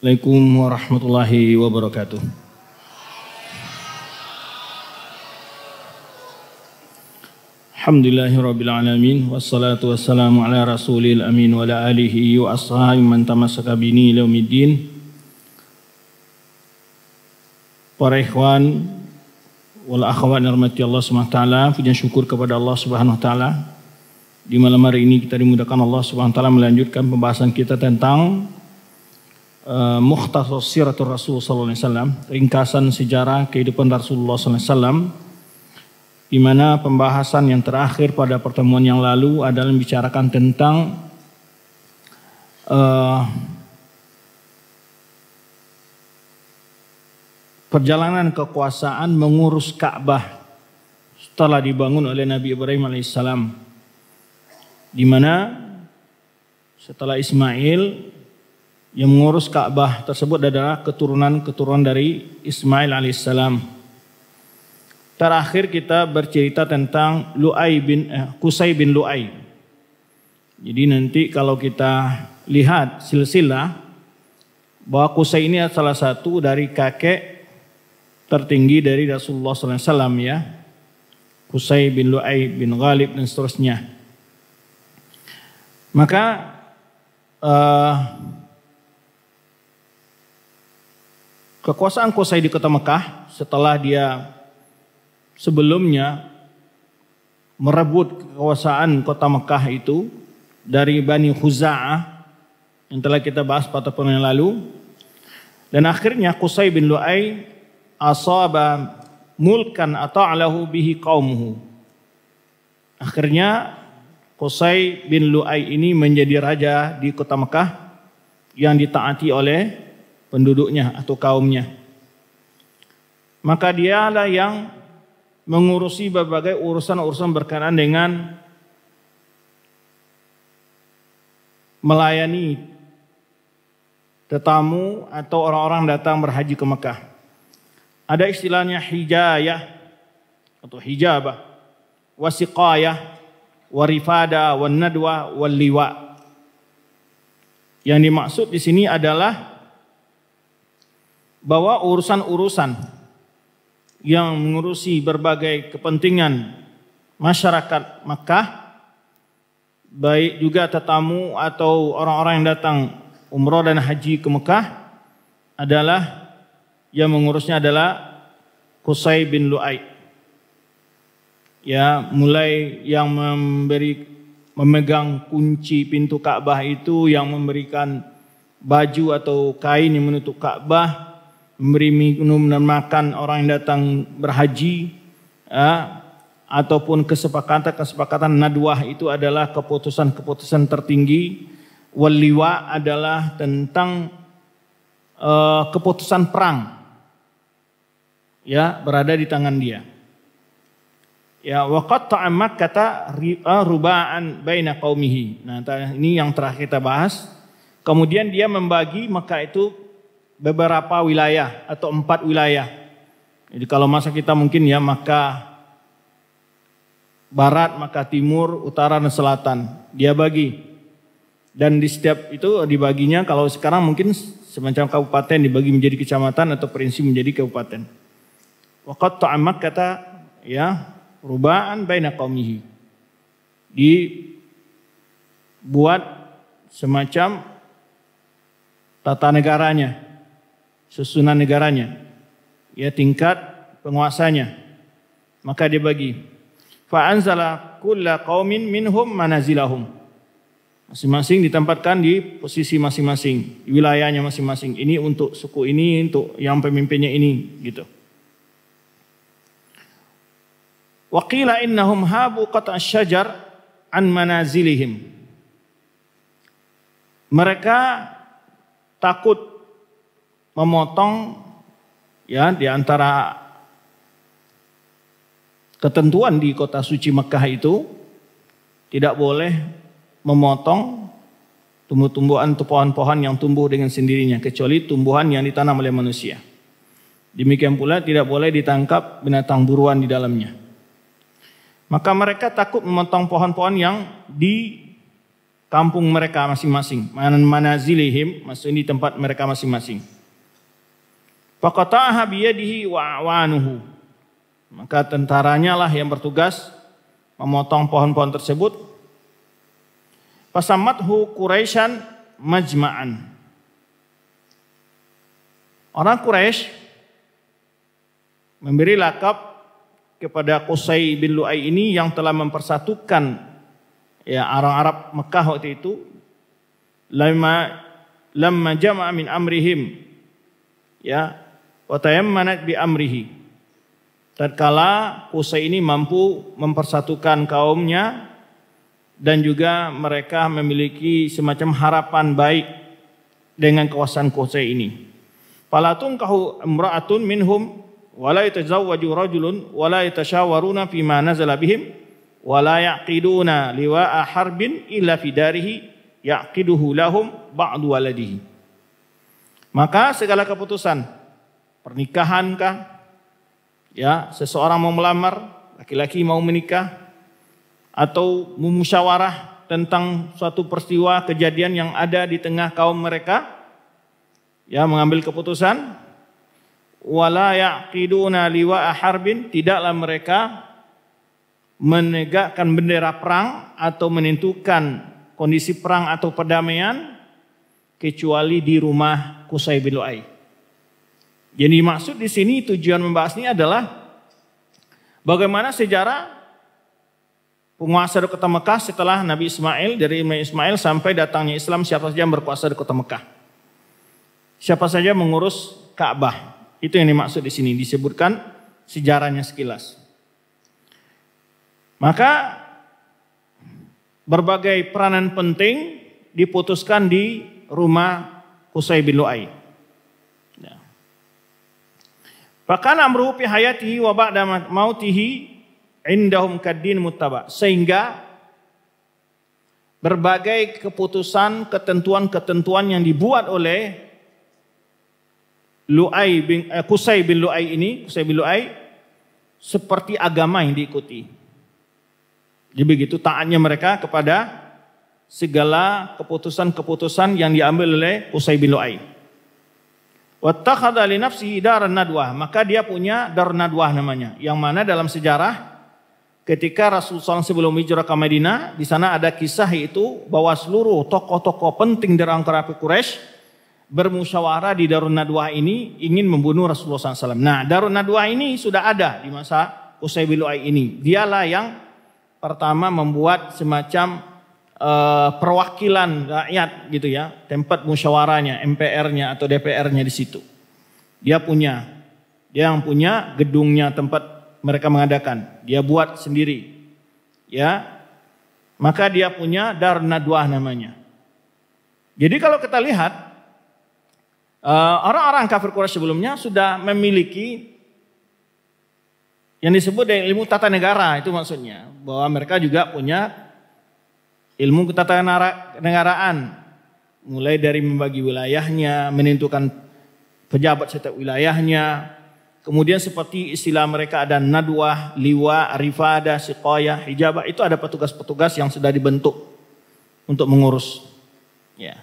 Assalamualaikum warahmatullahi wabarakatuh. Alhamdulillahi rabbil alamin wassalatu wassalamu ala rasulil amin wa ala alihi wa ashabi man tamassaka bini yaumiddin. Para ikhwan wal akhwat rahmati Allah Subhanahu wa taala, puji syukur kepada Allah Subhanahu wa taala di malam hari ini kita dimudahkan Allah Subhanahu wa taala melanjutkan pembahasan kita tentang Eh, Muhtasos Siratul Rasul sallallahu alaihi wasallam, ringkasan sejarah kehidupan Rasulullah sallallahu alaihi wasallam di mana pembahasan yang terakhir pada pertemuan yang lalu adalah membicarakan tentang uh, perjalanan kekuasaan mengurus Ka'bah setelah dibangun oleh Nabi Ibrahim alaihissalam, di mana setelah Ismail yang mengurus Ka'bah tersebut adalah keturunan-keturunan dari Ismail alaihissalam. Terakhir kita bercerita tentang Lu'ai bin eh, Kusai bin Lu'ai. Jadi nanti kalau kita lihat silsilah bahwa Kusai ini adalah salah satu dari kakek tertinggi dari Rasulullah SAW ya. Kusai bin Lu'ai bin Galib dan seterusnya. Maka uh, kekuasaan Kosai di kota Mekah setelah dia sebelumnya merebut kekuasaan kota Mekah itu dari Bani Khuza'ah yang telah kita bahas pada tahun yang lalu dan akhirnya Qusay bin Lu'ay asaba mulkan ata'lahu bihi qaumuhu akhirnya Qusay bin Lu'ay ini menjadi raja di kota Mekah yang ditaati oleh penduduknya atau kaumnya. Maka dialah yang mengurusi berbagai urusan-urusan berkenaan dengan melayani tetamu atau orang-orang datang berhaji ke Mekah. Ada istilahnya hijayah atau hijabah, wasiqayah, warifada, wanadwa, walliwa. Yang dimaksud di sini adalah bahwa urusan-urusan yang mengurusi berbagai kepentingan masyarakat Mekah baik juga tetamu atau orang-orang yang datang umroh dan haji ke Mekah adalah yang mengurusnya adalah Qusay bin Lu'ay. Ya, mulai yang memberi memegang kunci pintu Ka'bah itu yang memberikan baju atau kain yang menutup Ka'bah memberi minum dan makan orang yang datang berhaji ya, ataupun kesepakatan-kesepakatan nadwah itu adalah keputusan-keputusan tertinggi waliwa adalah tentang uh, keputusan perang ya berada di tangan dia ya waqat ta'amat kata eh, ruba'an baina qaumihi nah ini yang terakhir kita bahas kemudian dia membagi maka itu beberapa wilayah atau empat wilayah. Jadi kalau masa kita mungkin ya maka barat, maka timur, utara dan selatan. Dia bagi. Dan di setiap itu dibaginya kalau sekarang mungkin semacam kabupaten dibagi menjadi kecamatan atau prinsip menjadi kabupaten. Waqat ta'amak kata ya rubaan baina qaumihi. Dibuat semacam tata negaranya susunan negaranya, ya tingkat penguasanya. Maka dia bagi. Fa'anzala kulla kaumin minhum manazilahum. Masing-masing ditempatkan di posisi masing-masing, wilayahnya masing-masing. Ini untuk suku ini, untuk yang pemimpinnya ini, gitu. Waqila innahum habu qata' syajar an manazilihim. Mereka takut memotong ya di antara ketentuan di kota suci Mekah itu tidak boleh memotong tumbuh-tumbuhan atau pohon-pohon yang tumbuh dengan sendirinya kecuali tumbuhan yang ditanam oleh manusia. Demikian pula tidak boleh ditangkap binatang buruan di dalamnya. Maka mereka takut memotong pohon-pohon yang di kampung mereka masing-masing. Manazilihim, maksudnya di tempat mereka masing-masing. Faqata'aha biyadihi wa'awanuhu. Maka tentaranya lah yang bertugas memotong pohon-pohon tersebut. Pasamathu Quraisyan majma'an. Orang Quraisy memberi lakap kepada Qusay bin Lu'ay ini yang telah mempersatukan ya orang Arab Mekah waktu itu lama lama jama'a min amrihim ya wa mana bi amrihi. Tatkala Qusay ini mampu mempersatukan kaumnya dan juga mereka memiliki semacam harapan baik dengan kekuasaan Qusay ini. Palatung kahu imra'atun minhum wala yatazawwaju rajulun wala yatashawaruna ma nazala bihim wala yaqiduna liwa'a harbin illa fi darihi yaqiduhu lahum ba'du waladihi. Maka segala keputusan Pernikahankah? Ya, seseorang mau melamar, laki-laki mau menikah atau memusyawarah tentang suatu peristiwa kejadian yang ada di tengah kaum mereka ya mengambil keputusan wala yaqiduna liwa harbin tidaklah mereka menegakkan bendera perang atau menentukan kondisi perang atau perdamaian kecuali di rumah Kusai bin Lu'ay. Jadi maksud di sini tujuan membahas ini adalah bagaimana sejarah penguasa di kota Mekah setelah Nabi Ismail dari Nabi Ismail sampai datangnya Islam siapa saja yang berkuasa di kota Mekah. Siapa saja mengurus Ka'bah. Itu yang dimaksud di sini disebutkan sejarahnya sekilas. Maka berbagai peranan penting diputuskan di rumah Qusay bin Lu'ay. Fakana amruhu fi hayatihi wa ba'da mautihi indahum kaddin muttaba. Sehingga berbagai keputusan, ketentuan-ketentuan yang dibuat oleh Lu'ai bin eh, Kusai bin Lu'ai ini, Kusai bin Lu'ai seperti agama yang diikuti. Jadi begitu taatnya mereka kepada segala keputusan-keputusan yang diambil oleh Usai bin Lu'ai. Wattakhadha li nafsihi daran maka dia punya dar nadwah namanya. Yang mana dalam sejarah ketika Rasulullah SAW sebelum hijrah ke Madinah, di sana ada kisah itu bahwa seluruh tokoh-tokoh penting dari angkara Quraisy bermusyawarah di Darun Nadwah ini ingin membunuh Rasulullah SAW. Nah, Darun Nadwah ini sudah ada di masa Usai bin ini. Dialah yang pertama membuat semacam uh, perwakilan rakyat gitu ya, tempat musyawarahnya, MPR-nya atau DPR-nya di situ. Dia punya, dia yang punya gedungnya tempat mereka mengadakan, dia buat sendiri, ya. Maka dia punya dar Dua namanya. Jadi kalau kita lihat eh, orang-orang uh, kafir Quraisy sebelumnya sudah memiliki yang disebut dengan ilmu tata negara itu maksudnya bahwa mereka juga punya ilmu ketatanegaraan mulai dari membagi wilayahnya, menentukan pejabat setiap wilayahnya, kemudian seperti istilah mereka ada nadwah, liwa, rifada, siqayah, hijabah, itu ada petugas-petugas yang sudah dibentuk untuk mengurus. Ya.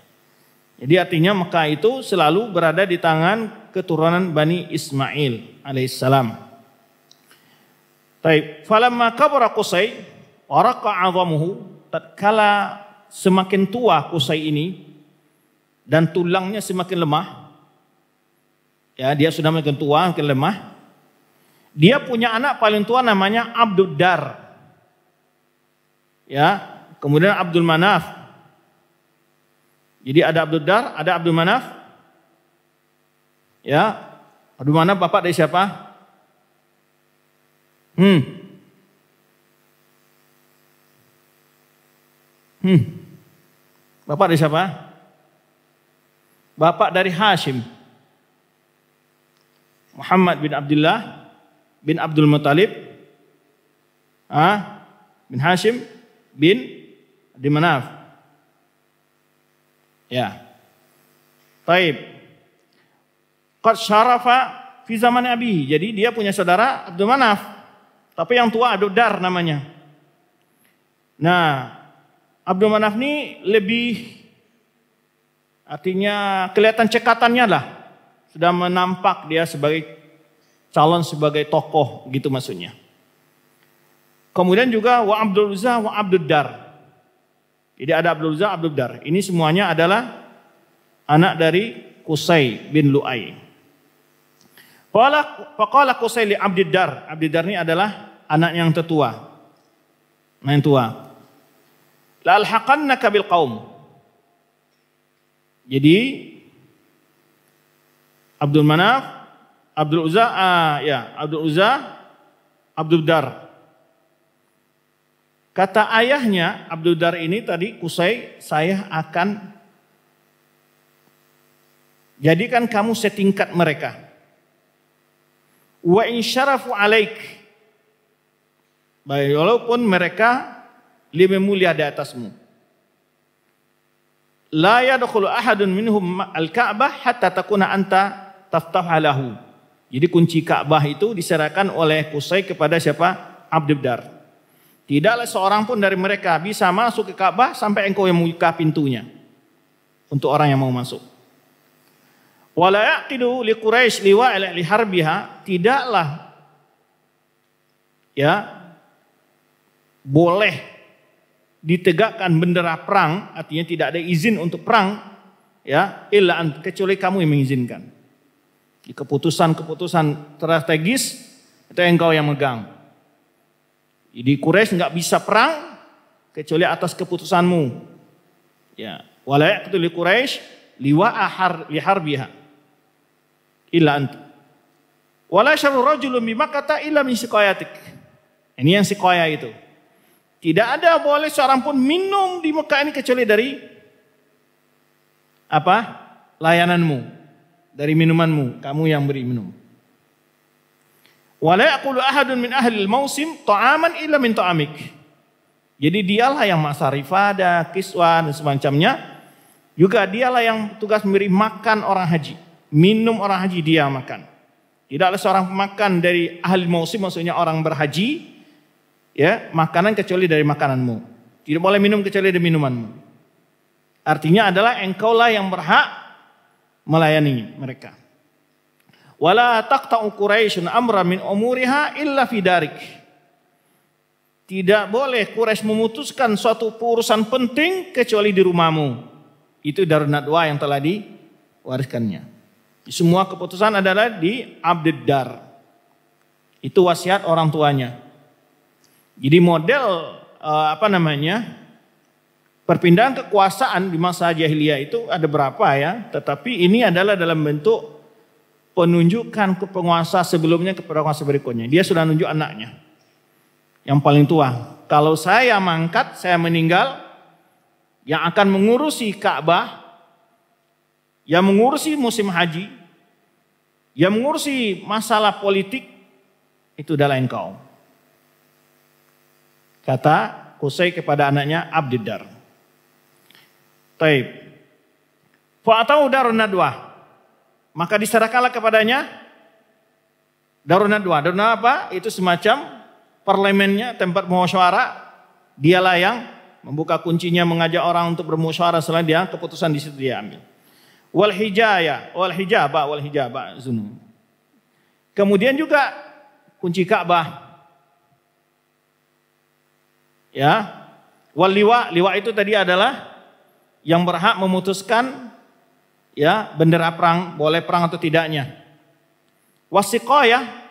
Jadi artinya Mekah itu selalu berada di tangan keturunan Bani Ismail alaihissalam. Taib. Falamma kabara Qusay, waraqa tatkala semakin tua Kusai ini dan tulangnya semakin lemah, ya dia sudah makin tua, makin lemah. Dia punya anak paling tua namanya Abdul Dar. Ya, kemudian Abdul Manaf. Jadi ada Abdul Dar, ada Abdul Manaf. Ya, Abdul Manaf bapak dari siapa? Hmm, Hmm. Bapak dari siapa? Bapak dari Hashim. Muhammad bin Abdullah bin Abdul Muttalib. Ah, bin Hashim bin Dimanaf. Manaf. Ya. Taib. Qad syarafa fi zaman Abi. Jadi dia punya saudara Abdul Manaf. Tapi yang tua Abdul Dar namanya. Nah, Abdul Manaf ini lebih artinya kelihatan cekatannya lah. Sudah menampak dia sebagai calon sebagai tokoh gitu maksudnya. Kemudian juga wa Abdul Uzza wa Abdul Dar. Jadi ada Abdul Uzza, Abdul Dar. Ini semuanya adalah anak dari Kusai bin Lu'ai. Faqala Kusai li Abdul Dar. Abdul Dar ini adalah anak yang tertua. Yang tua la bil qaum. Jadi Abdul Manaf, Abdul Uzza, uh, ya, Abdul Uzza, Abdul Dar. Kata ayahnya Abdul Dar ini tadi Kusai, saya akan jadikan kamu setingkat mereka. Wa insyarafu alaik. Walaupun mereka lebih mulia di atasmu. La yadkhulu ahadun minhum al-Ka'bah hatta takuna anta taftahalahu. Jadi kunci Ka'bah itu diserahkan oleh Qusay kepada siapa? Abdibdar. Tidaklah seorang pun dari mereka bisa masuk ke Ka'bah sampai engkau yang membuka pintunya untuk orang yang mau masuk. Wala yaqidu li Quraisy liwa li harbiha tidaklah ya boleh ditegakkan bendera perang, artinya tidak ada izin untuk perang, ya, illa kecuali kamu yang mengizinkan. Keputusan-keputusan strategis itu engkau yang megang. Jadi Quraisy nggak bisa perang kecuali atas keputusanmu. Ya, walayak li Quraisy liwa ahar liharbiha illa antu. Wala syarru rajulun bima kata illa min koyatik. Ini yang siqaya itu. Tidak ada boleh seorang pun minum di Mekah ini kecuali dari apa? layananmu, dari minumanmu, kamu yang beri minum. Wala ahadun min ahli mausim ta'aman illa min ta'amik. Jadi dialah yang masa rifada, kiswa dan semacamnya. Juga dialah yang tugas memberi makan orang haji. Minum orang haji dia makan. tidak ada seorang pemakan dari ahli mausim maksudnya orang berhaji ya makanan kecuali dari makananmu. Tidak boleh minum kecuali dari minumanmu. Artinya adalah engkaulah yang berhak melayani mereka. Wala taqta'u Quraisyun amra min umuriha illa fidarik. Tidak boleh Quraisy memutuskan suatu urusan penting kecuali di rumahmu. Itu darun nadwa yang telah diwariskannya. Semua keputusan adalah di dar Itu wasiat orang tuanya. Jadi model uh, apa namanya? Perpindahan kekuasaan di masa jahiliyah itu ada berapa ya, tetapi ini adalah dalam bentuk penunjukan ke penguasa sebelumnya ke penguasa berikutnya. Dia sudah nunjuk anaknya. Yang paling tua. Kalau saya mangkat, saya meninggal, yang akan mengurusi Ka'bah, yang mengurusi musim haji, yang mengurusi masalah politik, itu adalah engkau. Kata Kusai kepada anaknya Abdiddar. Taib. Fa'atau darun nadwa. Maka diserahkanlah kepadanya darun nadwa. Darun apa? Itu semacam parlemennya, tempat musyawarah. Dialah yang membuka kuncinya mengajak orang untuk bermusyawarah selain dia keputusan di situ dia ambil. Wal hijaya, wal hijabah, wal hijabah zunu. Kemudian juga kunci Ka'bah ya wal liwa liwa itu tadi adalah yang berhak memutuskan ya bendera perang boleh perang atau tidaknya ya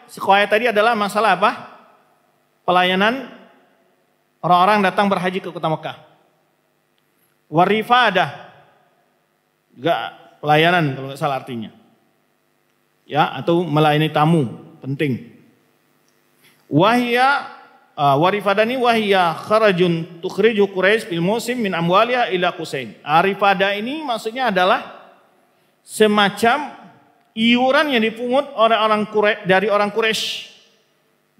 siqayah tadi adalah masalah apa pelayanan orang-orang datang berhaji ke kota Mekah warifa ada juga pelayanan kalau nggak salah artinya ya atau melayani tamu penting wahya Uh, warifadani wahya kharajun tukhriju Quraisy fil musim min amwaliha ila kusain. Arifada ini maksudnya adalah semacam iuran yang dipungut oleh orang Quraisy dari orang Quraisy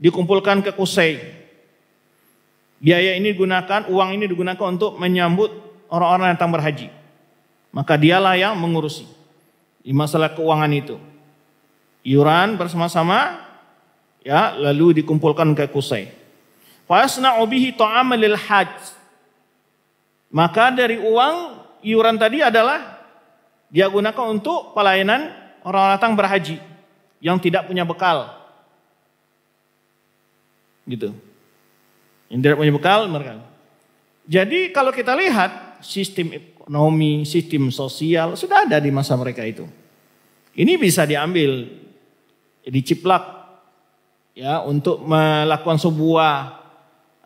dikumpulkan ke Kusai. Biaya ini digunakan, uang ini digunakan untuk menyambut orang-orang yang datang berhaji. Maka dialah yang mengurusi di masalah keuangan itu. Iuran bersama-sama ya lalu dikumpulkan ke Kusai. Fasna'u bihi lil hajj. Maka dari uang iuran tadi adalah dia gunakan untuk pelayanan orang datang berhaji yang tidak punya bekal. Gitu. Yang tidak punya bekal mereka. Jadi kalau kita lihat sistem ekonomi, sistem sosial sudah ada di masa mereka itu. Ini bisa diambil diciplak ya untuk melakukan sebuah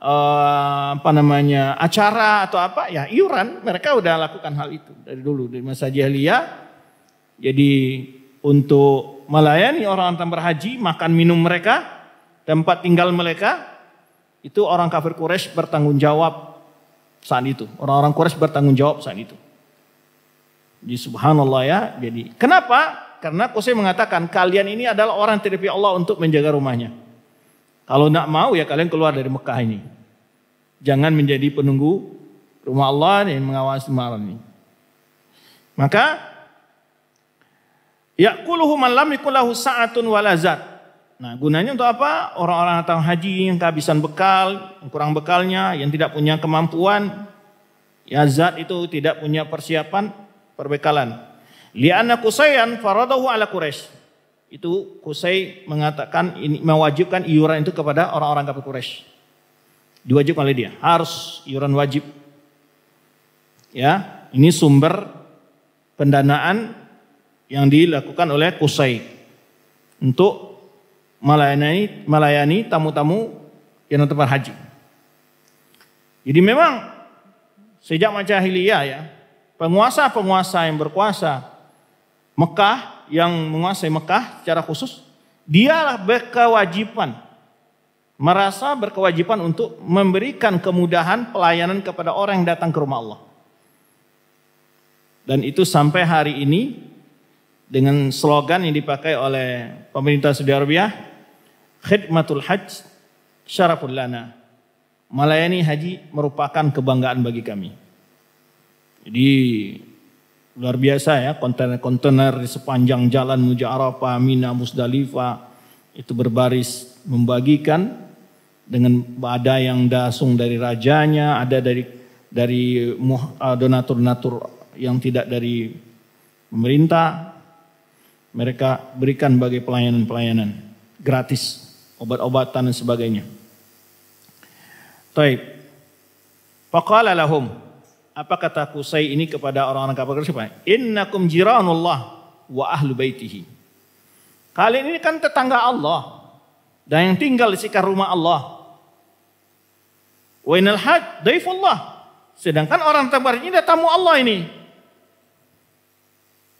uh, apa namanya acara atau apa ya iuran mereka udah lakukan hal itu dari dulu dari masa jahiliyah jadi untuk melayani orang yang berhaji makan minum mereka tempat tinggal mereka itu orang kafir Quraisy bertanggung jawab saat itu orang-orang Quraisy bertanggung jawab saat itu jadi subhanallah ya jadi kenapa karena Qusay mengatakan kalian ini adalah orang terpilih Allah untuk menjaga rumahnya kalau tidak mau ya kalian keluar dari Mekah ini. Jangan menjadi penunggu rumah Allah yang mengawasi malam ini. Maka yakuluhu malam lam yakulahu sa'atun walazat. Nah, gunanya untuk apa? Orang-orang datang haji yang kehabisan bekal, yang kurang bekalnya, yang tidak punya kemampuan, ya zat itu tidak punya persiapan perbekalan. Li'anna kusayan faradahu ala Quraisy itu Kusai mengatakan ini mewajibkan iuran itu kepada orang-orang kafir Quraisy. Diwajibkan oleh dia, harus iuran wajib. Ya, ini sumber pendanaan yang dilakukan oleh Kusai untuk melayani melayani tamu-tamu yang tempat haji. Jadi memang sejak masa ya, penguasa-penguasa yang berkuasa Mekah yang menguasai Mekah secara khusus, dialah berkewajiban merasa berkewajiban untuk memberikan kemudahan pelayanan kepada orang yang datang ke rumah Allah. Dan itu sampai hari ini dengan slogan yang dipakai oleh pemerintah Saudi Arabia, khidmatul hajj syaraful lana. Melayani haji merupakan kebanggaan bagi kami. Jadi Luar biasa ya kontainer-kontainer di sepanjang jalan menuju Arafah, Mina, Musdalifah itu berbaris membagikan dengan ada yang dasung dari rajanya, ada dari dari eh, donatur-donatur yang tidak dari pemerintah. Mereka berikan bagi pelayanan-pelayanan gratis, obat-obatan dan sebagainya. Taib. Faqala lahum apa kata Kusai ini kepada orang-orang kafir Quraisy? Innakum jiranullah wa ahlu baitihi. Kalian ini kan tetangga Allah dan yang tinggal di sekitar rumah Allah. Wa inal haj daifullah. Sedangkan orang tempat ini tamu Allah ini.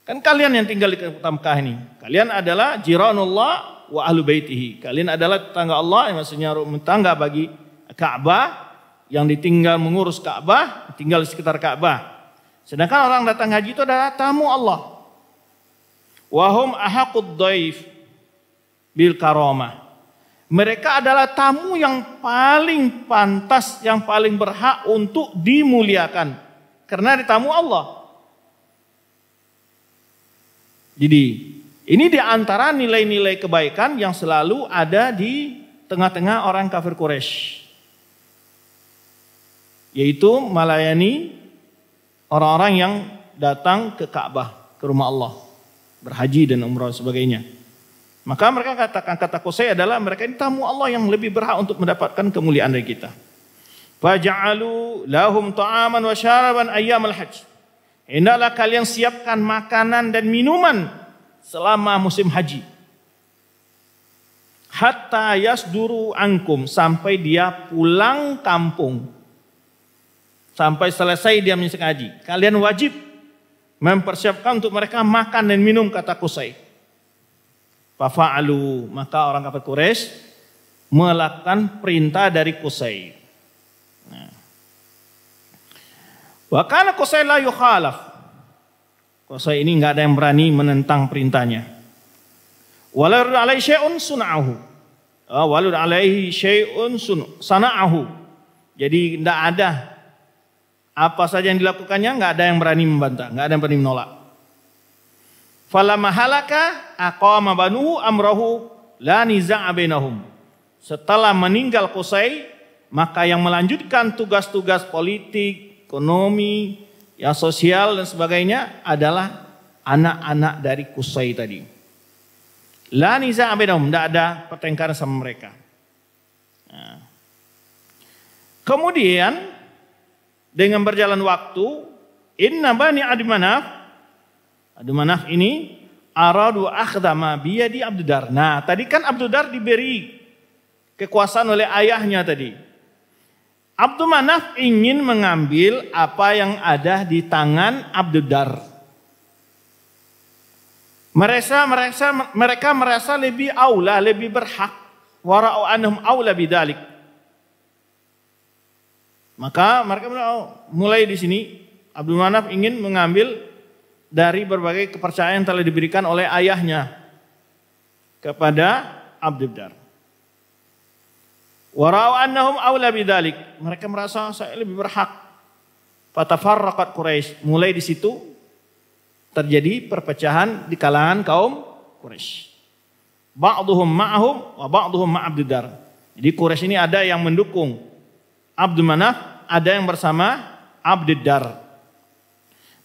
Kan kalian yang tinggal di kota Mekah ini. Kalian adalah jiranullah wa ahlu baitihi. Kalian adalah tetangga Allah, yang maksudnya rumah tetangga bagi Ka'bah yang ditinggal mengurus Ka'bah, tinggal di sekitar Ka'bah. Sedangkan orang datang haji itu adalah tamu Allah. Wahum ahaqud daif bil karomah. Mereka adalah tamu yang paling pantas, yang paling berhak untuk dimuliakan. Karena ditamu Allah. Jadi ini di antara nilai-nilai kebaikan yang selalu ada di tengah-tengah orang kafir Quraisy yaitu melayani orang-orang yang datang ke Ka'bah, ke rumah Allah, berhaji dan umrah sebagainya. Maka mereka katakan kata Qusay adalah mereka ini tamu Allah yang lebih berhak untuk mendapatkan kemuliaan dari kita. Faja'alu lahum ta'aman wa syaraban ayyamal hajj. Hendaklah kalian siapkan makanan dan minuman selama musim haji. Hatta yasduru angkum sampai dia pulang kampung sampai selesai dia menyelesaikan haji. Kalian wajib mempersiapkan untuk mereka makan dan minum kata Kusai. Fafa'alu, maka orang kafir Quraisy melakukan perintah dari Kusai. Bahkan Wa kana Qusay la yukhalaf. Kusai ini enggak ada yang berani menentang perintahnya. Walau alaihi syai'un sun'ahu. Ah, Walau alaihi syai'un sun'ahu. Jadi enggak ada apa saja yang dilakukannya nggak ada yang berani membantah, nggak ada yang berani menolak. Fala halaka aqama banu amrahu la niza'a Setelah meninggal Qusai maka yang melanjutkan tugas-tugas politik, ekonomi, yang sosial dan sebagainya adalah anak-anak dari Qusai tadi. La niza'a bainahum, tidak ada pertengkaran sama mereka. Nah. Kemudian dengan berjalan waktu inna bani Adi Manaf Adi Manaf ini aradu akhdama biyadi Abdudar. Nah, tadi kan Abdudar diberi kekuasaan oleh ayahnya tadi. Abdul Manaf ingin mengambil apa yang ada di tangan Abdul Dar. Mereka merasa mereka merasa lebih aula, lebih berhak. Wara'u anhum aula bidalik. Maka mereka oh, mulai di sini Abdul Manaf ingin mengambil dari berbagai kepercayaan yang telah diberikan oleh ayahnya kepada Abdul Warau annahum awla bidalik. Mereka merasa saya lebih berhak. Fatafarraqat Quraisy. Mulai di situ terjadi perpecahan di kalangan kaum Quraisy. Ba'duhum ma'ahum wa ba'duhum ma'abdidar. Jadi Quraisy ini ada yang mendukung Abdul Manaf, ada yang bersama Abdiddar.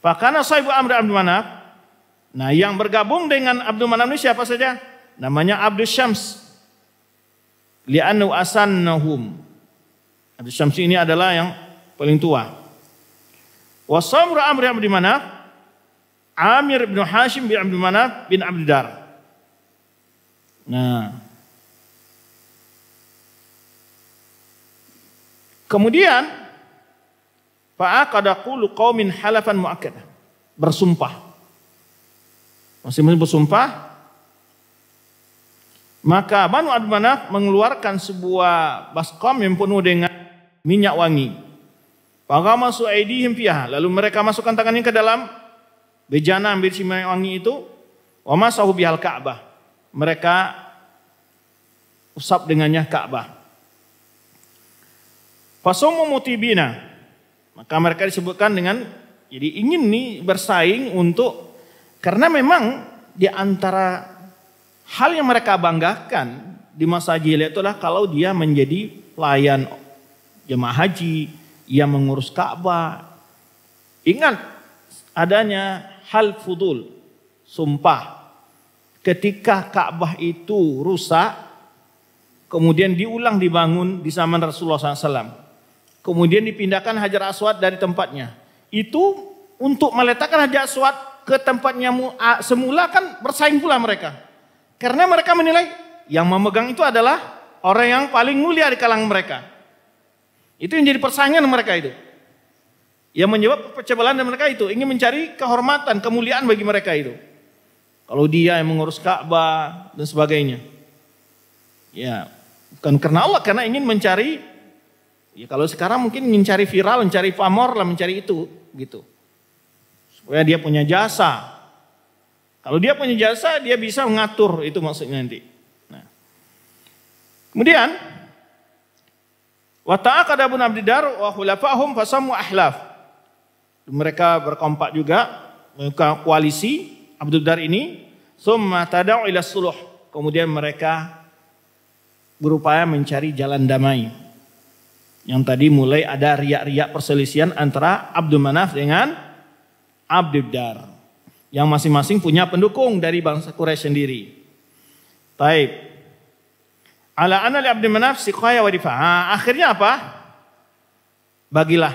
Fakana sahibu Amr Abdul Manaf. Nah yang bergabung dengan Abdul Manaf ini siapa saja? Namanya Abdul Syams. Li'annu asannahum. Abdul Syams ini adalah yang paling tua. Wa samru Amr Abdul Manaf. Amir bin Hashim bin Abdul Manaf bin Abdiddar. Nah, Kemudian Fa'aqada qulu qaumin halafan mu'akkadah. Bersumpah. Masih masih bersumpah. Maka Banu Abd mana mengeluarkan sebuah baskom yang penuh dengan minyak wangi. masuk su'aidihim fiha. Lalu mereka masukkan tangannya ke dalam bejana ambil si minyak wangi itu. Wa masahu bihal Ka'bah. Mereka usap dengannya Ka'bah. Fasumu mutibina. Maka mereka disebutkan dengan jadi ingin nih bersaing untuk karena memang di antara hal yang mereka banggakan di masa jahiliyah itulah kalau dia menjadi pelayan jemaah haji, yang mengurus Ka'bah. Ingat adanya hal fudul, sumpah. Ketika Ka'bah itu rusak, kemudian diulang dibangun di zaman Rasulullah SAW. Kemudian dipindahkan Hajar Aswad dari tempatnya. Itu untuk meletakkan Hajar Aswad ke tempatnya semula kan bersaing pula mereka. Karena mereka menilai yang memegang itu adalah orang yang paling mulia di kalangan mereka. Itu yang jadi persaingan mereka itu. Yang menyebab percobaan mereka itu ingin mencari kehormatan, kemuliaan bagi mereka itu. Kalau dia yang mengurus Ka'bah dan sebagainya. Ya, bukan karena Allah, karena ingin mencari Ya, kalau sekarang mungkin mencari viral, mencari famor lah, mencari itu gitu. Supaya dia punya jasa. Kalau dia punya jasa, dia bisa mengatur itu maksudnya nanti. Nah. Kemudian wa ta'aqada Abdidar wa khulafahum fasamu ahlaf. Mereka berkompak juga, mereka koalisi Abdul Dar ini, summa tada'u ila suluh. Kemudian mereka berupaya mencari jalan damai. Yang tadi mulai ada riak-riak perselisihan antara Abdul Manaf dengan Abdul Dar. Yang masing-masing punya pendukung dari bangsa Quraisy sendiri. Taib. Ala anna li Abdul Manaf siqaya wa difa'a. Akhirnya apa? Bagilah.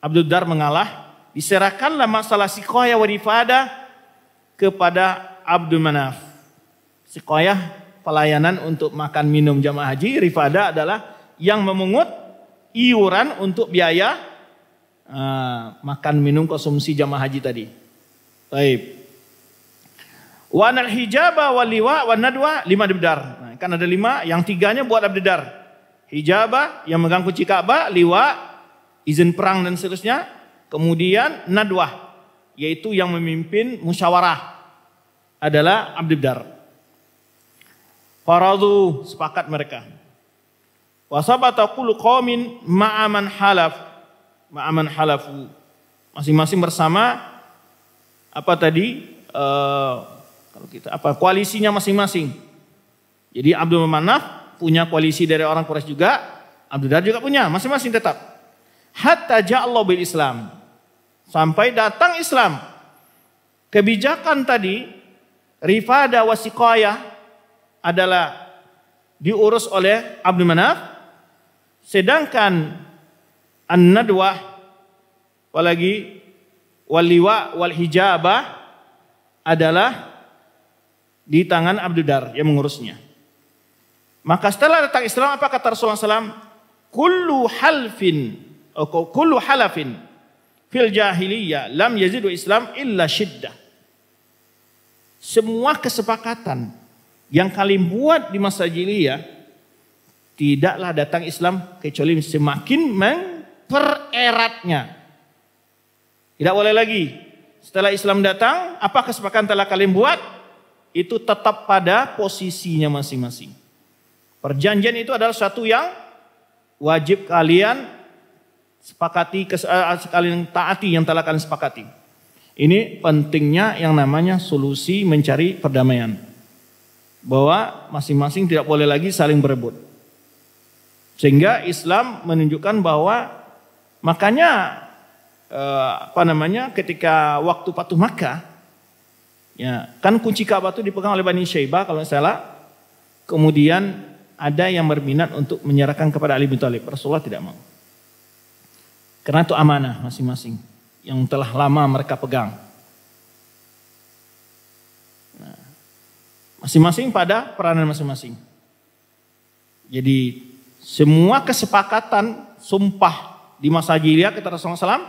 Abdul Dar mengalah. Diserahkanlah masalah siqaya wa difada kepada Abdul Manaf. Siqaya pelayanan untuk makan minum jamaah haji. Rifada adalah yang memungut iuran untuk biaya uh, makan minum konsumsi jamaah haji tadi. Baik. Wanal hijaba waliwa wanadwa lima abdedar. Nah, kan ada lima, yang tiganya buat abdedar. Hijabah yang megang kunci Ka'bah, liwa izin perang dan seterusnya. Kemudian nadwah yaitu yang memimpin musyawarah adalah abdedar. Faradu sepakat mereka. Wasabata kullu qaumin ma'aman halaf ma'aman halafu. Masing-masing bersama apa tadi? Uh, kalau kita apa koalisinya masing-masing. Jadi Abdul Manaf punya koalisi dari orang Quraisy juga, Abdul Dar juga punya, masing-masing tetap. Hatta ja'allahu bil Islam. Sampai datang Islam. Kebijakan tadi rifada wasiqayah adalah diurus oleh Abdul Manaf Sedangkan an-nadwah apalagi waliwa wal hijabah adalah di tangan Abdudar yang mengurusnya. Maka setelah datang Islam apa kata Rasulullah SAW? Kullu halfin, oh, kullu halafin fil jahiliyah lam yazidu Islam illa syiddah. Semua kesepakatan yang kalian buat di masa jahiliyah Tidaklah datang Islam kecuali semakin mempereratnya. Tidak boleh lagi. Setelah Islam datang, apa kesepakatan telah kalian buat? Itu tetap pada posisinya masing-masing. Perjanjian itu adalah satu yang wajib kalian sepakati, eh, kalian taati yang telah kalian sepakati. Ini pentingnya yang namanya solusi mencari perdamaian. Bahwa masing-masing tidak boleh lagi saling berebut. Sehingga Islam menunjukkan bahwa makanya eh, apa namanya ketika waktu patuh maka ya kan kunci Ka'bah itu dipegang oleh Bani Syaibah kalau tidak salah. Kemudian ada yang berminat untuk menyerahkan kepada Ali bin Thalib. Rasulullah tidak mau. Karena itu amanah masing-masing yang telah lama mereka pegang. Nah, masing-masing nah, pada peranan masing-masing. Jadi semua kesepakatan sumpah di masa jahiliyah kata Rasulullah SAW,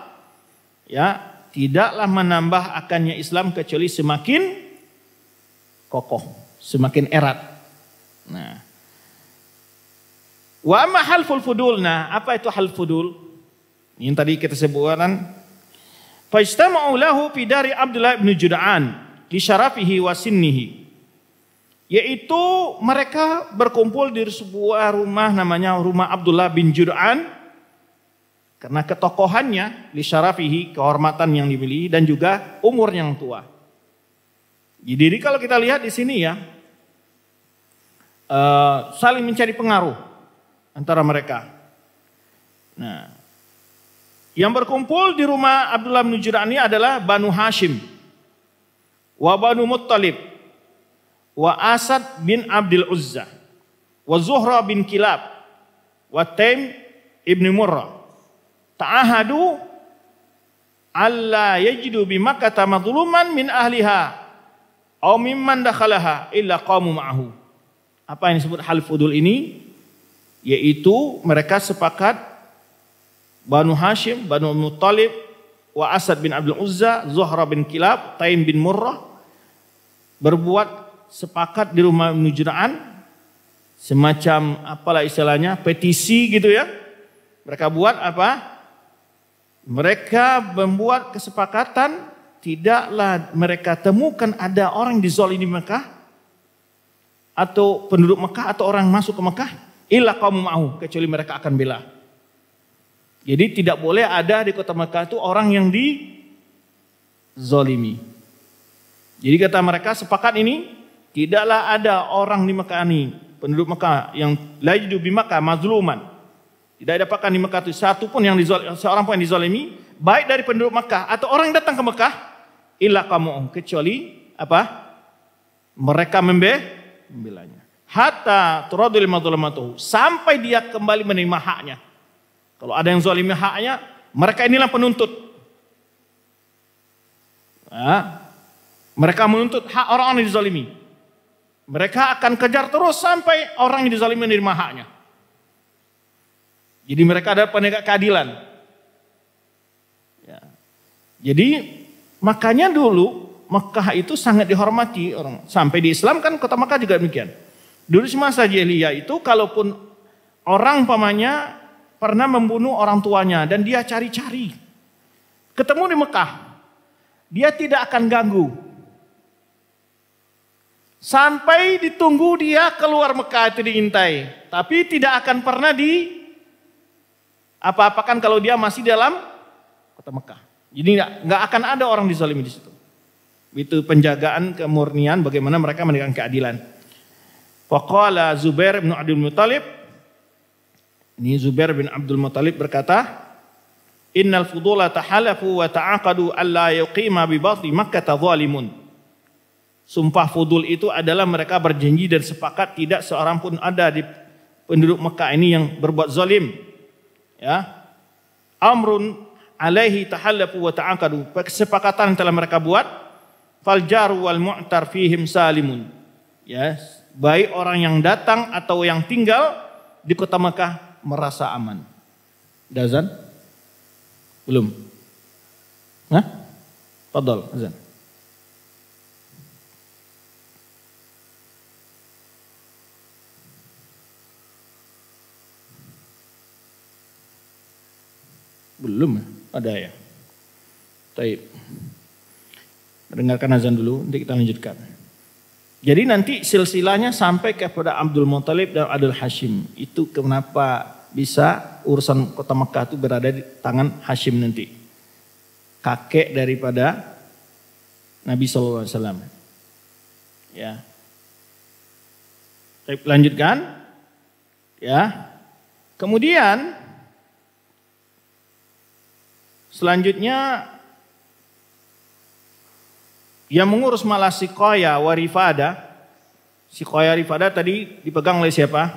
ya tidaklah menambah akannya Islam kecuali semakin kokoh, semakin erat. Nah, wa amma halful fudul. Nah, apa itu hal fudul? Ini yang tadi kita sebutkan. Fajtama'u lahu bidari Abdullah bin Jud'an li syarafihi wa sinnihi. Yaitu mereka berkumpul di sebuah rumah namanya rumah Abdullah bin Jur'an Karena ketokohannya, syarafihi kehormatan yang dimiliki dan juga umur yang tua. Jadi kalau kita lihat di sini ya, uh, saling mencari pengaruh antara mereka. Nah, yang berkumpul di rumah Abdullah bin Jur'an ini adalah Banu Hashim wa Banu Muttalib wa Asad bin Abdul Uzza wa Zuhra bin Kilab wa Taim ibni Murrah ta'ahadu alla yajidu bi Makkah madluman min ahliha au mimman dakhalaha illa qamu ma'ahu apa yang disebut hal fudul ini yaitu mereka sepakat Banu Hashim, Banu Muttalib, wa Asad bin Abdul Uzza, Zuhra bin Kilab, Taim bin Murrah berbuat sepakat di rumah Nujraan semacam apalah istilahnya petisi gitu ya. Mereka buat apa? Mereka membuat kesepakatan tidaklah mereka temukan ada orang di Zol ini Mekah atau penduduk Mekah atau orang masuk ke Mekah illa kaum mau kecuali mereka akan bela. Jadi tidak boleh ada di kota Mekah itu orang yang di zolimi. Jadi kata mereka sepakat ini Tidaklah ada orang di Mekah ini, penduduk Mekah yang layu di Mekah mazluman. Tidak dapatkan di Mekah itu satu pun yang dizolimi, seorang pun yang dizolimi, baik dari penduduk Mekah atau orang yang datang ke Mekah, illa kamu kecuali apa? Mereka membe membelanya. Hatta turadul mazlamatuhu sampai dia kembali menerima haknya. Kalau ada yang zalimi haknya, mereka inilah penuntut. mereka menuntut hak orang-orang yang dizalimi. Mereka akan kejar terus sampai orang yang dizalimi menerima haknya. Jadi mereka ada penegak keadilan. Ya. Jadi makanya dulu Mekah itu sangat dihormati orang. Sampai di Islam kan kota Mekah juga demikian. Dulu semasa Elia itu kalaupun orang pamannya pernah membunuh orang tuanya dan dia cari-cari. Ketemu di Mekah. Dia tidak akan ganggu. Sampai ditunggu dia keluar Mekah itu diintai. Tapi tidak akan pernah di apa-apakan kalau dia masih dalam kota Mekah. Jadi nggak akan ada orang dizalimi di situ. Itu penjagaan kemurnian bagaimana mereka menegakkan keadilan. Faqala Zubair bin Abdul Muthalib ini Zubair bin Abdul Muthalib berkata, "Innal fudula tahalafu wa ta'aqadu alla yuqima bi bathi Makkah zalimun." Sumpah fudul itu adalah mereka berjanji dan sepakat tidak seorang pun ada di penduduk Mekah ini yang berbuat zalim. Ya. Amrun alaihi tahallafu wa ta'akadu. Kesepakatan yang telah mereka buat. Fal jaru wal mu'tar fihim salimun. Ya, baik orang yang datang atau yang tinggal di kota Mekah merasa aman. Dazan? Belum. Hah? Fadol, Azan. Belum ya? ada ya. Taib. Dengarkan azan dulu, nanti kita lanjutkan. Jadi nanti silsilahnya sampai kepada Abdul Muthalib dan Abdul Hashim. Itu kenapa bisa urusan kota Mekah itu berada di tangan Hashim nanti. Kakek daripada Nabi SAW. Ya. Tapi lanjutkan. Ya. Kemudian Selanjutnya yang mengurus malah Sikoya Warifada. Sikoya Rifada tadi dipegang oleh siapa?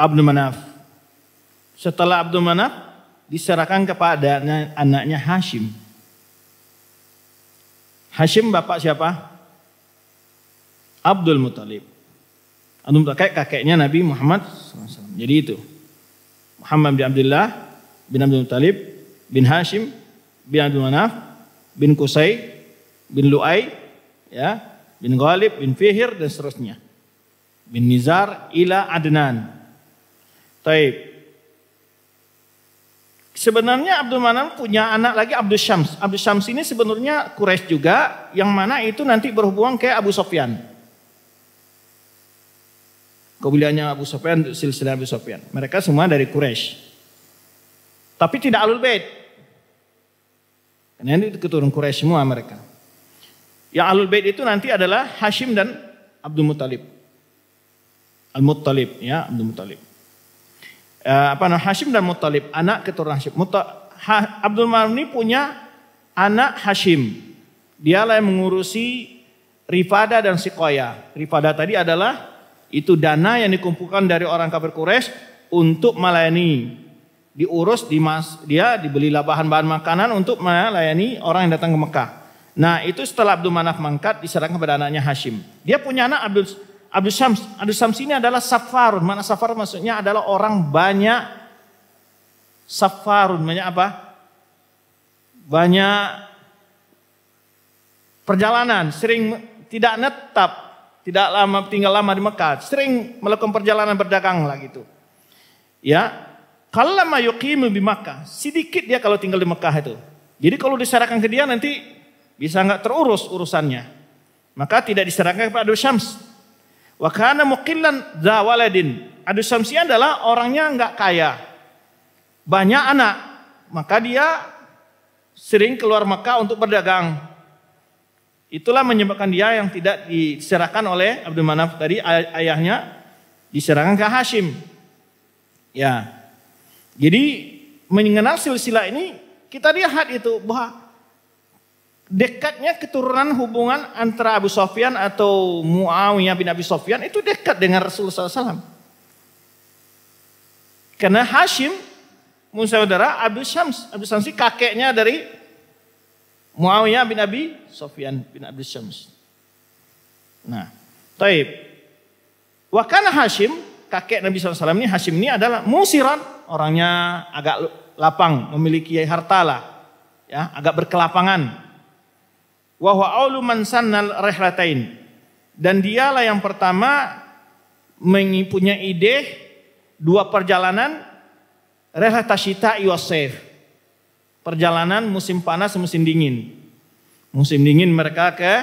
Abdul Manaf. Setelah Abdul Manaf diserahkan kepada anaknya Hashim. Hashim bapak siapa? Abdul Muthalib. Abdul Muthalib kakeknya Nabi Muhammad Jadi itu. Muhammad bin Abdullah bin Abdul Muthalib bin Hashim bin Abdul Manaf bin Kusai bin Lu'ai ya bin Ghalib bin Fihir dan seterusnya bin Nizar ila Adnan Taib Sebenarnya Abdul Manaf punya anak lagi Abdul Syams. Abdul Syams ini sebenarnya Quraisy juga yang mana itu nanti berhubungan ke Abu Sofyan. Kebuliannya Abu Sofyan, silsilah Abu Sofyan. Mereka semua dari Quraisy. Tapi tidak alul bait. Karena ini keturunan Quraisy semua mereka. Yang Ahlul Bait itu nanti adalah Hashim dan Abdul Muttalib. Al-Muttalib ya, Abdul Muttalib. E, apa namanya Hashim dan Muttalib, anak keturunan Hashim. Muta, ha, Abdul Muttalib ini punya anak Hashim. Dialah yang mengurusi Rifada dan Sikoya. Rifada tadi adalah itu dana yang dikumpulkan dari orang kafir Quraisy untuk melayani diurus, mas dia dibeli bahan-bahan makanan untuk melayani orang yang datang ke Mekah. Nah itu setelah Abdul Manaf mangkat diserahkan kepada anaknya Hashim. Dia punya anak Abdul, Abdul Syams. Abdul Shams ini adalah Safarun. Mana Safarun maksudnya adalah orang banyak Safarun. Banyak apa? Banyak perjalanan. Sering tidak netap. Tidak lama tinggal lama di Mekah. Sering melakukan perjalanan berdagang lah gitu. Ya, kalau yuqimu lebih Makkah. Sedikit dia kalau tinggal di Mekah itu. Jadi kalau diserahkan ke dia nanti bisa nggak terurus urusannya. Maka tidak diserahkan kepada Abu Syams. Wa kana muqillan zawaladin. Abu Syams adalah orangnya nggak kaya. Banyak anak. Maka dia sering keluar Mekah untuk berdagang. Itulah menyebabkan dia yang tidak diserahkan oleh Abdul Manaf tadi ayahnya diserahkan ke Hashim. Ya, jadi mengenal silsilah ini kita lihat itu bahwa dekatnya keturunan hubungan antara Abu Sofyan atau Muawiyah bin Abi Sofyan itu dekat dengan Rasulullah SAW. Karena Hashim saudara Abu Syams, Abu Syams kakeknya dari Muawiyah bin Abi Sofyan bin Abi Syams. Nah, taib. Wakana Hashim, kakek Nabi SAW ini Hashim ini adalah musiran orangnya agak lapang, memiliki harta lah, ya, agak berkelapangan. Wahwa aulu rehlatain. Dan dialah yang pertama mempunyai ide dua perjalanan rehlatashita tasyita iwasif. Perjalanan musim panas musim dingin. Musim dingin mereka ke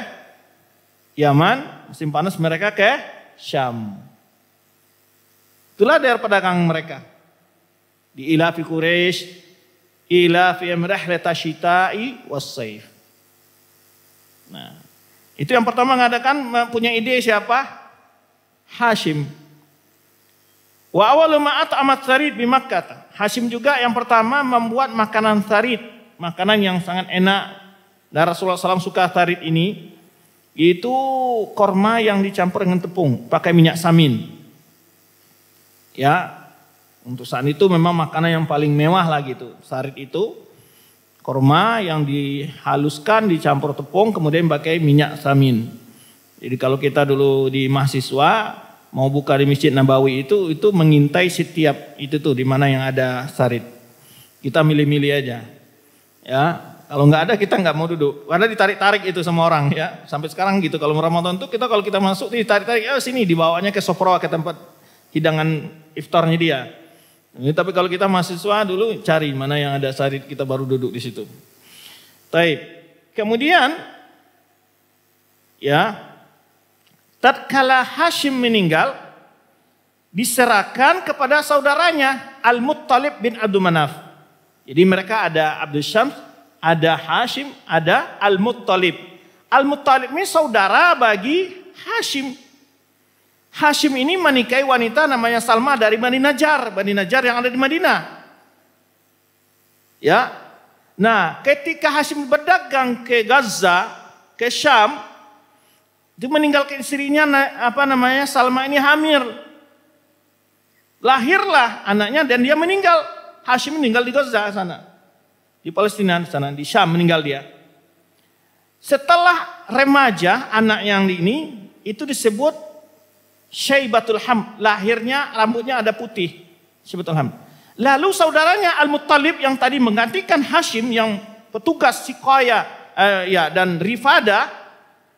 Yaman, musim panas mereka ke Syam. Itulah daerah pedagang mereka di ilafi Quraisy ilafihim rihlata syita'i wassaif. Nah, itu yang pertama mengadakan punya ide siapa? Hashim. Wa awalu ma'at amat sarid di Makkah. Hashim juga yang pertama membuat makanan sarid, makanan yang sangat enak. Dan Rasulullah SAW suka sarid ini. Itu korma yang dicampur dengan tepung, pakai minyak samin. Ya, untuk saat itu memang makanan yang paling mewah lah gitu. Sarit itu korma yang dihaluskan, dicampur tepung, kemudian pakai minyak samin. Jadi kalau kita dulu di mahasiswa mau buka di Masjid Nabawi itu itu mengintai setiap itu tuh di mana yang ada sarit. Kita milih-milih aja. Ya, kalau nggak ada kita nggak mau duduk. Karena ditarik-tarik itu sama orang ya. Sampai sekarang gitu kalau Ramadan tuh kita kalau kita masuk ditarik-tarik, "Eh sini dibawanya ke sopro, ke tempat hidangan iftarnya dia." Ini, ya, tapi kalau kita mahasiswa dulu cari mana yang ada syarid kita baru duduk di situ. Taib. Kemudian ya tatkala Hashim meninggal diserahkan kepada saudaranya Al-Muttalib bin Abdul Manaf. Jadi mereka ada Abdul Syams, ada Hashim, ada Al-Muttalib. Al-Muttalib ini saudara bagi Hashim. Hashim ini menikahi wanita namanya Salma dari Bani Najjar, Bani Najjar yang ada di Madinah. Ya. Nah, ketika Hashim berdagang ke Gaza, ke Syam, dia meninggalkan istrinya apa namanya Salma ini hamil. Lahirlah anaknya dan dia meninggal. Hashim meninggal di Gaza sana. Di Palestina sana, di Syam meninggal dia. Setelah remaja anak yang ini itu disebut Syaibatul Ham, lahirnya rambutnya ada putih. Syaibatul Ham. Lalu saudaranya Al-Muttalib yang tadi menggantikan Hashim yang petugas Sikoya eh, ya dan Rifada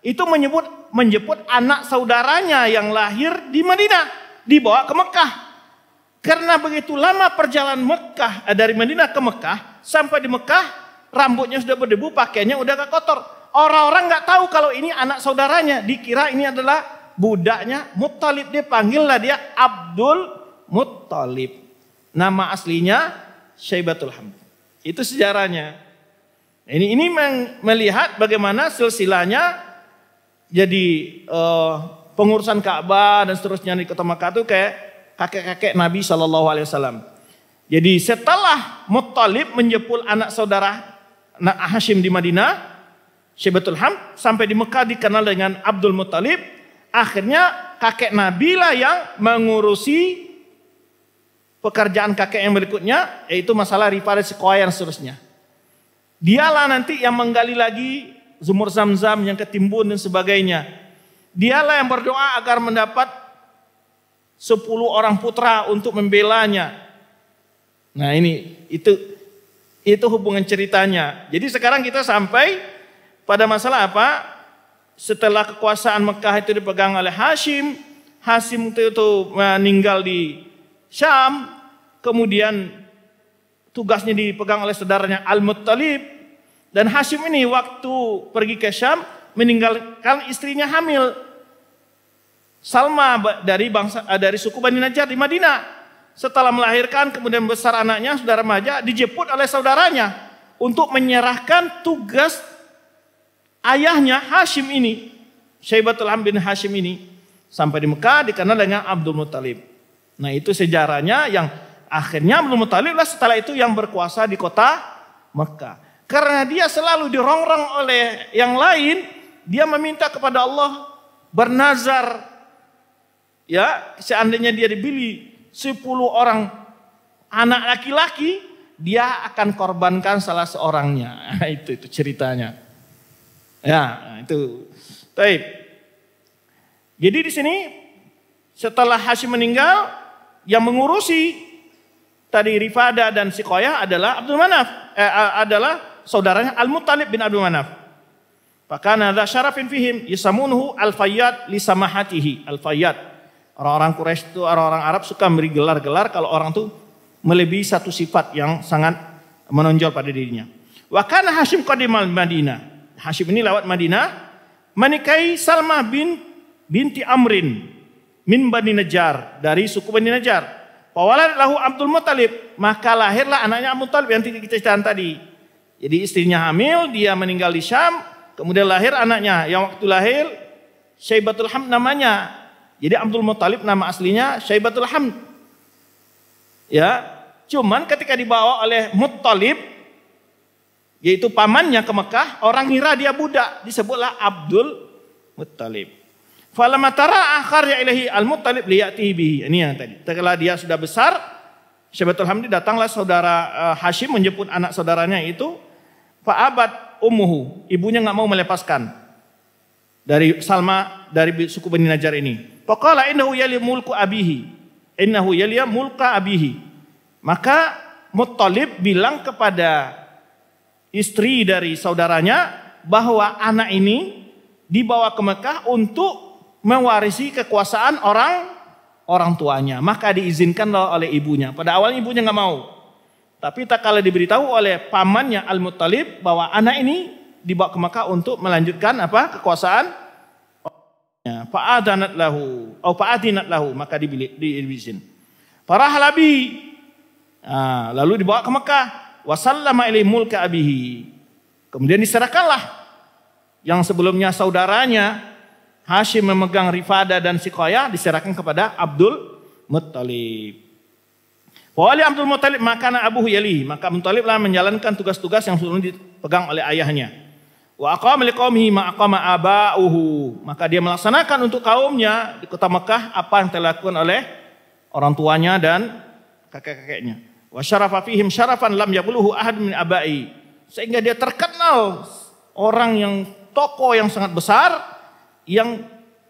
itu menyebut menjemput anak saudaranya yang lahir di Madinah dibawa ke Mekah. Karena begitu lama perjalanan Mekah eh, dari Madinah ke Mekah sampai di Mekah rambutnya sudah berdebu, pakainya udah kotor. Orang-orang nggak tahu kalau ini anak saudaranya, dikira ini adalah budaknya Muttalib dia lah dia Abdul Muttalib. Nama aslinya Syaibatul Hamd. Itu sejarahnya. Ini ini melihat bagaimana silsilahnya jadi uh, pengurusan Ka'bah dan seterusnya di kota Makkah itu kayak kakek-kakek Nabi Shallallahu Alaihi Wasallam. Jadi setelah Muttalib menjepul anak saudara nak Hashim di Madinah, Syaibatul Ham sampai di Mekah dikenal dengan Abdul Muttalib Akhirnya kakek Nabila yang mengurusi pekerjaan kakek yang berikutnya yaitu masalah repair sequoia dan seterusnya. Dialah nanti yang menggali lagi sumur zam-zam yang ketimbun dan sebagainya. Dialah yang berdoa agar mendapat sepuluh orang putra untuk membelanya. Nah ini itu itu hubungan ceritanya. Jadi sekarang kita sampai pada masalah apa? setelah kekuasaan Mekah itu dipegang oleh Hashim, Hashim itu, itu eh, meninggal di Syam, kemudian tugasnya dipegang oleh saudaranya Al-Muttalib, dan Hashim ini waktu pergi ke Syam meninggalkan istrinya hamil Salma dari bangsa eh, dari suku Bani Najjar di Madinah. Setelah melahirkan kemudian besar anaknya saudara remaja dijemput oleh saudaranya untuk menyerahkan tugas Ayahnya Hashim ini, Syaibatul Ham Hashim ini sampai di Mekah dikenal dengan Abdul Muthalib. Nah, itu sejarahnya yang akhirnya Abdul Muthalib lah setelah itu yang berkuasa di kota Mekah. Karena dia selalu dirongrong oleh yang lain, dia meminta kepada Allah bernazar ya seandainya dia dibeli 10 orang anak laki-laki dia akan korbankan salah seorangnya itu itu ceritanya Ya, itu. Baik. Jadi di sini setelah Hashim meninggal, yang mengurusi tadi Rifada dan Sikoyah adalah Abdul Manaf, eh, adalah saudaranya Al Mutalib bin Abdul Manaf. Bahkan ada syarafin fihim yisamunhu al fayyad li samahatihi al fayyad. Orang-orang Quraisy itu orang-orang Arab suka beri gelar-gelar kalau orang itu melebihi satu sifat yang sangat menonjol pada dirinya. Wa kana Hashim qadimal Madinah. Hashim ini lewat Madinah menikahi Salma bin binti Amrin min Bani Najjar dari suku Bani Najjar. Pawalan lahu Abdul Muttalib, maka lahirlah anaknya Abdul Muttalib yang kita ceritakan tadi. Jadi istrinya hamil, dia meninggal di Syam, kemudian lahir anaknya. Yang waktu lahir Syaibatul Ham namanya. Jadi Abdul Muttalib nama aslinya Syaibatul Ham. Ya, cuman ketika dibawa oleh Muttalib yaitu pamannya ke Mekah, orang kira dia budak, disebutlah Abdul Muttalib. Falamatara ya ilahi al-Muttalib liyati bihi. Ini yang tadi. Setelah dia sudah besar, Syabatul Hamdi datanglah saudara eh, Hashim menjemput anak saudaranya itu Fa'abat Umuhu ibunya nggak mau melepaskan dari Salma dari suku Bani Najjar ini. Faqala innahu yali mulku abihi. Innahu yali mulka abihi. Maka Muttalib bilang kepada istri dari saudaranya bahwa anak ini dibawa ke Mekah untuk mewarisi kekuasaan orang orang tuanya. Maka diizinkan oleh ibunya. Pada awalnya ibunya nggak mau. Tapi tak kala diberitahu oleh pamannya Al-Muttalib bahwa anak ini dibawa ke Mekah untuk melanjutkan apa kekuasaan fa'adanat lahu atau fa'adinat lahu maka dibeli diizin. Para halabi ah, lalu dibawa ke Mekah wasallama ilai mulka abihi. Kemudian diserahkanlah yang sebelumnya saudaranya Hashim memegang Rifada dan Sikoya diserahkan kepada Abdul Muttalib. Wali Abdul Muttalib makana Abu Yali, maka Abdul Muttalib lah menjalankan tugas-tugas yang sebelumnya dipegang oleh ayahnya. Wa aqama aba'uhu, maka dia melaksanakan untuk kaumnya di kota Mekah apa yang telah dilakukan oleh orang tuanya dan kakek-kakeknya. Wa fihim syarafan lam yabluhu ahad min abai. Sehingga dia terkenal orang yang toko yang sangat besar yang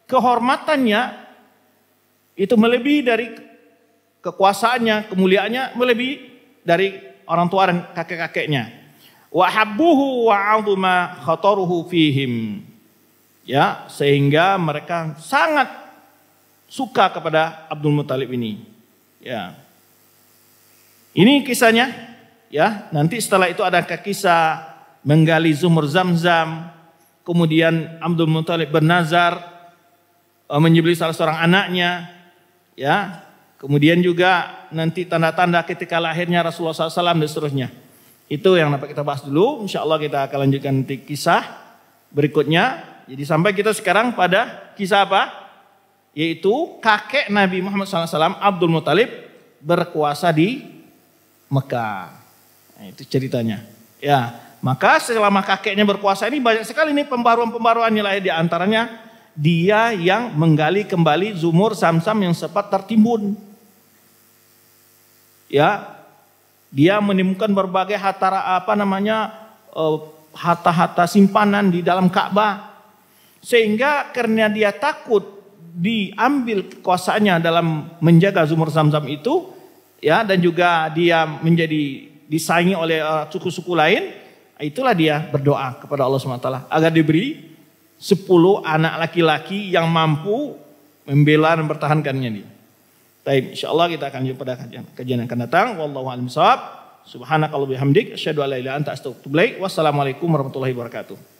kehormatannya itu melebihi dari kekuasaannya, kemuliaannya melebihi dari orang tua dan kakek-kakeknya. Wa habbuhu wa 'azuma khataruhu fihim. Ya, sehingga mereka sangat suka kepada Abdul Muthalib ini. Ya. Ini kisahnya ya. Nanti setelah itu ada kisah menggali sumur Zam-Zam, kemudian Abdul Muthalib bernazar eh, menyembelih salah seorang anaknya ya. Kemudian juga nanti tanda-tanda ketika lahirnya Rasulullah SAW dan seterusnya. Itu yang dapat kita bahas dulu. Insya Allah kita akan lanjutkan nanti kisah berikutnya. Jadi sampai kita sekarang pada kisah apa? Yaitu kakek Nabi Muhammad SAW Abdul Muthalib berkuasa di Mekah. Nah, itu ceritanya. Ya, maka selama kakeknya berkuasa ini banyak sekali nih pembaruan-pembaruannya nilai di antaranya dia yang menggali kembali zumur samsam yang sempat tertimbun. Ya, dia menemukan berbagai harta apa namanya eh, harta-harta simpanan di dalam Ka'bah. Sehingga karena dia takut diambil kuasanya dalam menjaga zumur samsam itu, ya dan juga dia menjadi disaingi oleh eh, suku-suku lain, itulah dia berdoa kepada Allah SWT agar diberi 10 anak laki-laki yang mampu membela dan mempertahankannya dia. Baik, insyaallah kita akan jumpa pada kajian, kajian yang akan datang. Wallahu a'lam bishawab. Subhanakallahumma bihamdik asyhadu an la ilaha illa anta astaghfiruka wa atubu Wassalamualaikum warahmatullahi wabarakatuh.